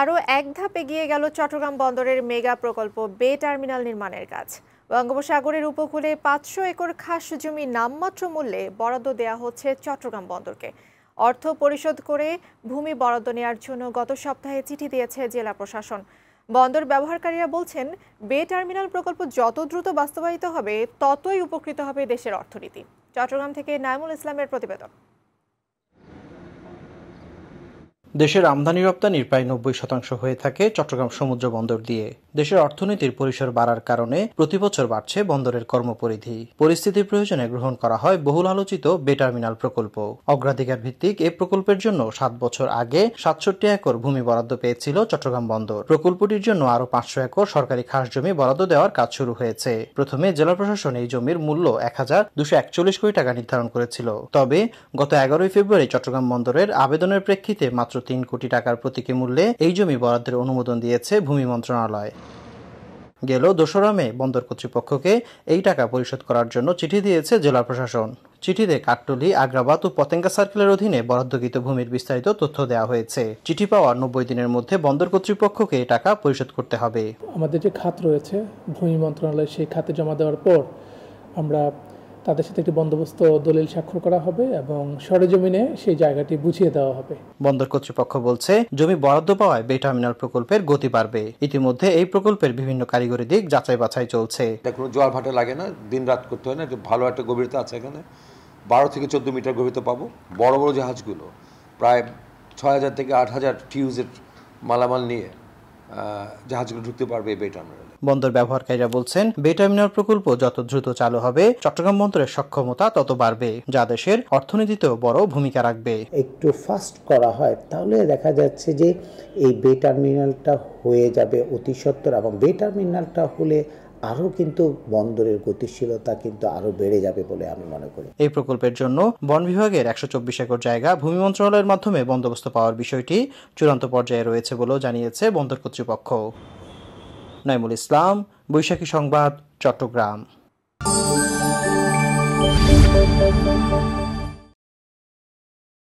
আরও এক ধাপে এগিয়ে গেল চট্টগ্রাম বন্দরের মেগা প্রকল্প বে টার্মিনাল নির্মাণের কাজ বঙ্গোপসাগরের উপকূলে পাঁচশো একর খাস জমি নামমাত্র মূল্যে বরাদ্দ দেওয়া হচ্ছে চট্টগ্রাম বন্দরকে অর্থ পরিশোধ করে ভূমি বরাদ্দ নেওয়ার জন্য গত সপ্তাহে চিঠি দিয়েছে জেলা প্রশাসন বন্দর ব্যবহারকারীরা বলছেন বে টার্মিনাল প্রকল্প যত দ্রুত বাস্তবায়িত হবে ততই উপকৃত হবে দেশের অর্থনীতি চট্টগ্রাম থেকে নাইমুল ইসলামের প্রতিবেদন দেশের আমদানি রপ্তানির প্রায় নব্বই শতাংশ হয়ে থাকে চট্টগ্রাম সমুদ্র বন্দর দিয়ে দেশের অর্থনীতির পরিসর বাড়ার কারণে প্রতিবছর বাড়ছে বন্দরের কর্মপরিধি পরিস্থিতির প্রয়োজনে গ্রহণ করা হয় বহুল আলোচিত বেটারমিনাল প্রকল্প অগ্রাধিকার ভিত্তিক এ প্রকল্পের জন্য সাত বছর আগে সাতষট্টি একর ভূমি বরাদ্দ পেয়েছিল চট্টগ্রাম বন্দর প্রকল্পটির জন্য আরও পাঁচশো একর সরকারি খাস জমি বরাদ্দ দেওয়ার কাজ শুরু হয়েছে প্রথমে জেলা প্রশাসন এই জমির মূল্য এক হাজার দুশো একচল্লিশ কোটি টাকা নির্ধারণ করেছিল তবে গত এগারোই ফেব্রুয়ারি চট্টগ্রাম বন্দরের আবেদনের প্রেক্ষিতে মাত্র তিন কোটি টাকার প্রতীকী মূল্যে এই জমি বরাদ্দের অনুমোদন দিয়েছে ভূমি মন্ত্রণালয় গেল দোসরা মে বন্দর কর্তৃপক্ষকে এই টাকা পরিশোধ করার জন্য চিঠি দিয়েছে জেলা প্রশাসন চিঠিতে কাকটলি আগ্রাবাদ ও পতেঙ্গা সার্কেলের অধীনে বরাদ্দকৃত ভূমির বিস্তারিত তথ্য দেওয়া হয়েছে চিঠি পাওয়ার নব্বই দিনের মধ্যে বন্দর কর্তৃপক্ষকে টাকা পরিশোধ করতে হবে আমাদের যে খাত রয়েছে ভূমি মন্ত্রণালয় সেই খাতে জমা দেওয়ার পর আমরা তাদের সাথে একটি বন্দোবস্ত দলিল স্বাক্ষর করা হবে এবং সরেজমিনে সেই জায়গাটি বুঝিয়ে দেওয়া হবে বন্দর কর্তৃপক্ষ বলছে জমি বরাদ্দ পাওয়ায় বে টার্মিনাল প্রকল্পের গতি বাড়বে ইতিমধ্যে এই প্রকল্পের বিভিন্ন কারিগরি দিক যাচাই বাছাই চলছে দেখুন জোয়ার ভাটা লাগে না দিন রাত করতে হয় না ভালো একটা গভীরতা আছে এখানে বারো থেকে চোদ্দ মিটার গভীরতা পাবো বড় বড় জাহাজগুলো প্রায় ছয় হাজার থেকে আট হাজার টিউজের মালামাল নিয়ে জাহাজগুলো ঢুকতে পারবে বে টার্মিনালে বন্দর ব্যবহারকারীরা বলছেন বে টার্মিনাল প্রকল্প যত দ্রুত চালু হবে চট্টগ্রাম বন্দরের সক্ষমতা তত বাড়বে যা দেশের অর্থনীতিতেও বড় ভূমিকা রাখবে একটু ফাস্ট করা হয় তাহলে দেখা যাচ্ছে যে এই বে টার্মিনালটা হয়ে যাবে অতি সত্বর এবং বে টার্মিনালটা হলে আরও কিন্তু বন্দরের গতিশীলতা কিন্তু আরও বেড়ে যাবে বলে আমি মনে করি এই প্রকল্পের জন্য বন বিভাগের একশো চব্বিশ একর জায়গা ভূমি মন্ত্রণালয়ের মাধ্যমে বন্দোবস্ত পাওয়ার বিষয়টি চূড়ান্ত পর্যায়ে রয়েছে বলেও জানিয়েছে বন্দর কর্তৃপক্ষ নাইমুল ইসলাম বৈশাখী সংবাদ চট্টগ্রাম